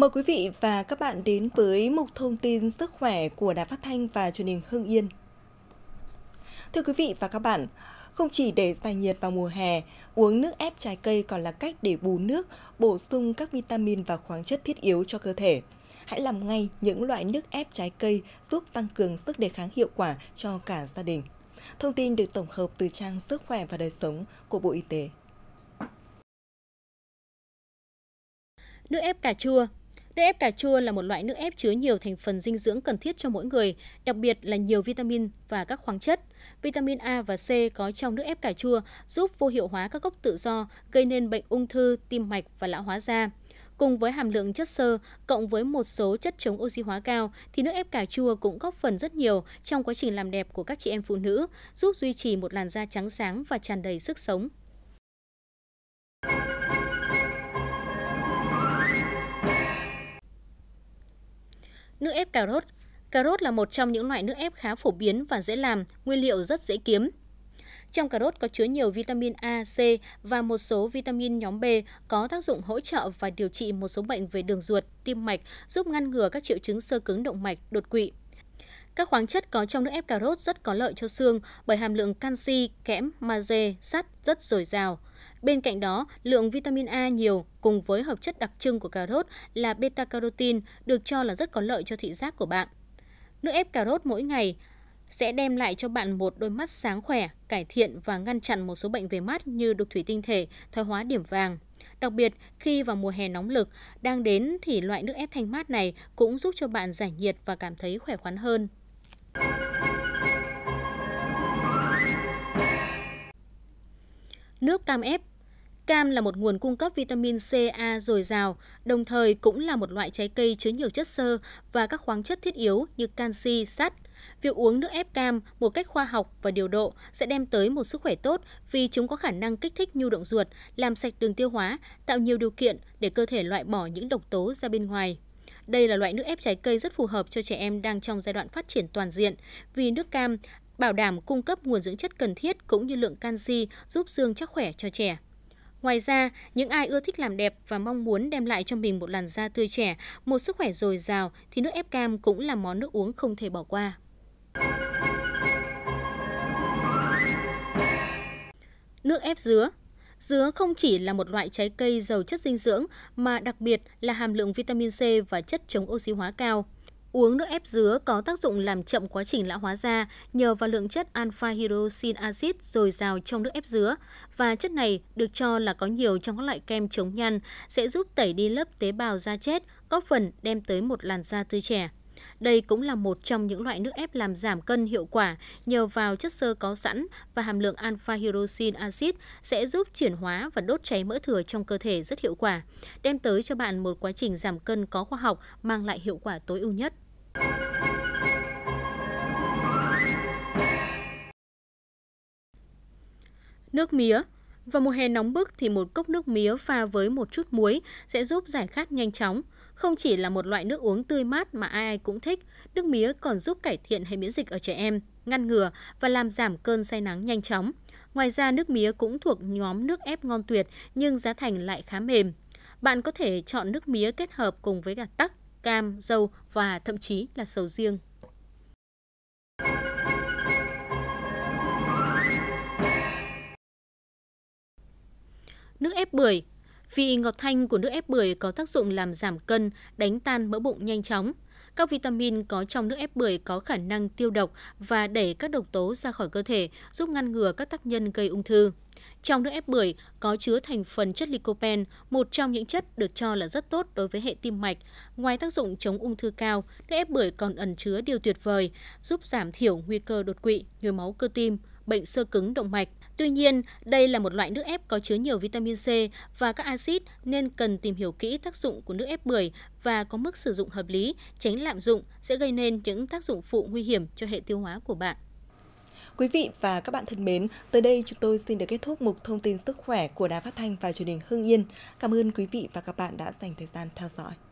Mời quý vị và các bạn đến với mục thông tin sức khỏe của Đài Phát Thanh và truyền hình Hưng Yên. Thưa quý vị và các bạn, không chỉ để giải nhiệt vào mùa hè, uống nước ép trái cây còn là cách để bù nước, bổ sung các vitamin và khoáng chất thiết yếu cho cơ thể. Hãy làm ngay những loại nước ép trái cây giúp tăng cường sức đề kháng hiệu quả cho cả gia đình. Thông tin được tổng hợp từ trang Sức khỏe và đời sống của Bộ Y tế. Nước ép cà chua Nước ép cà chua là một loại nước ép chứa nhiều thành phần dinh dưỡng cần thiết cho mỗi người, đặc biệt là nhiều vitamin và các khoáng chất. Vitamin A và C có trong nước ép cà chua giúp vô hiệu hóa các gốc tự do gây nên bệnh ung thư, tim mạch và lão hóa da. Cùng với hàm lượng chất xơ cộng với một số chất chống oxy hóa cao thì nước ép cà chua cũng góp phần rất nhiều trong quá trình làm đẹp của các chị em phụ nữ, giúp duy trì một làn da trắng sáng và tràn đầy sức sống. Nước ép cà rốt Cà rốt là một trong những loại nước ép khá phổ biến và dễ làm, nguyên liệu rất dễ kiếm. Trong cà rốt có chứa nhiều vitamin A, C và một số vitamin nhóm B có tác dụng hỗ trợ và điều trị một số bệnh về đường ruột, tim mạch, giúp ngăn ngừa các triệu chứng sơ cứng động mạch, đột quỵ. Các khoáng chất có trong nước ép cà rốt rất có lợi cho xương bởi hàm lượng canxi, kẽm, magie, sắt rất dồi dào. Bên cạnh đó, lượng vitamin A nhiều cùng với hợp chất đặc trưng của cà rốt là beta-carotene được cho là rất có lợi cho thị giác của bạn. Nước ép cà rốt mỗi ngày sẽ đem lại cho bạn một đôi mắt sáng khỏe, cải thiện và ngăn chặn một số bệnh về mắt như đục thủy tinh thể, thoái hóa điểm vàng. Đặc biệt, khi vào mùa hè nóng lực đang đến thì loại nước ép thanh mát này cũng giúp cho bạn giải nhiệt và cảm thấy khỏe khoắn hơn. nước cam ép. Cam là một nguồn cung cấp vitamin C, A dồi dào, đồng thời cũng là một loại trái cây chứa nhiều chất xơ và các khoáng chất thiết yếu như canxi, sắt. Việc uống nước ép cam một cách khoa học và điều độ sẽ đem tới một sức khỏe tốt vì chúng có khả năng kích thích nhu động ruột, làm sạch đường tiêu hóa, tạo nhiều điều kiện để cơ thể loại bỏ những độc tố ra bên ngoài. Đây là loại nước ép trái cây rất phù hợp cho trẻ em đang trong giai đoạn phát triển toàn diện vì nước cam bảo đảm cung cấp nguồn dưỡng chất cần thiết cũng như lượng canxi giúp xương chắc khỏe cho trẻ. Ngoài ra, những ai ưa thích làm đẹp và mong muốn đem lại cho mình một làn da tươi trẻ, một sức khỏe dồi dào thì nước ép cam cũng là món nước uống không thể bỏ qua. Nước ép dứa Dứa không chỉ là một loại trái cây giàu chất dinh dưỡng mà đặc biệt là hàm lượng vitamin C và chất chống oxy hóa cao. Uống nước ép dứa có tác dụng làm chậm quá trình lão hóa da nhờ vào lượng chất alpha hydroxin acid dồi dào trong nước ép dứa và chất này được cho là có nhiều trong các loại kem chống nhăn sẽ giúp tẩy đi lớp tế bào da chết, góp phần đem tới một làn da tươi trẻ. Đây cũng là một trong những loại nước ép làm giảm cân hiệu quả nhờ vào chất xơ có sẵn và hàm lượng alpha hydroxin acid sẽ giúp chuyển hóa và đốt cháy mỡ thừa trong cơ thể rất hiệu quả, đem tới cho bạn một quá trình giảm cân có khoa học mang lại hiệu quả tối ưu nhất. Nước mía vào mùa hè nóng bức thì một cốc nước mía pha với một chút muối sẽ giúp giải khát nhanh chóng. Không chỉ là một loại nước uống tươi mát mà ai ai cũng thích, nước mía còn giúp cải thiện hệ miễn dịch ở trẻ em, ngăn ngừa và làm giảm cơn say nắng nhanh chóng. Ngoài ra, nước mía cũng thuộc nhóm nước ép ngon tuyệt nhưng giá thành lại khá mềm. Bạn có thể chọn nước mía kết hợp cùng với cả tắc, cam, dâu và thậm chí là sầu riêng. Nước ép bưởi vì ngọt thanh của nước ép bưởi có tác dụng làm giảm cân, đánh tan mỡ bụng nhanh chóng. Các vitamin có trong nước ép bưởi có khả năng tiêu độc và đẩy các độc tố ra khỏi cơ thể, giúp ngăn ngừa các tác nhân gây ung thư. Trong nước ép bưởi có chứa thành phần chất lycopene, một trong những chất được cho là rất tốt đối với hệ tim mạch. Ngoài tác dụng chống ung thư cao, nước ép bưởi còn ẩn chứa điều tuyệt vời, giúp giảm thiểu nguy cơ đột quỵ, nhồi máu cơ tim, bệnh sơ cứng động mạch. Tuy nhiên, đây là một loại nước ép có chứa nhiều vitamin C và các axit nên cần tìm hiểu kỹ tác dụng của nước ép bưởi và có mức sử dụng hợp lý, tránh lạm dụng sẽ gây nên những tác dụng phụ nguy hiểm cho hệ tiêu hóa của bạn. Quý vị và các bạn thân mến, tới đây chúng tôi xin được kết thúc mục thông tin sức khỏe của Đài Phát Thanh và truyền hình Hưng Yên. Cảm ơn quý vị và các bạn đã dành thời gian theo dõi.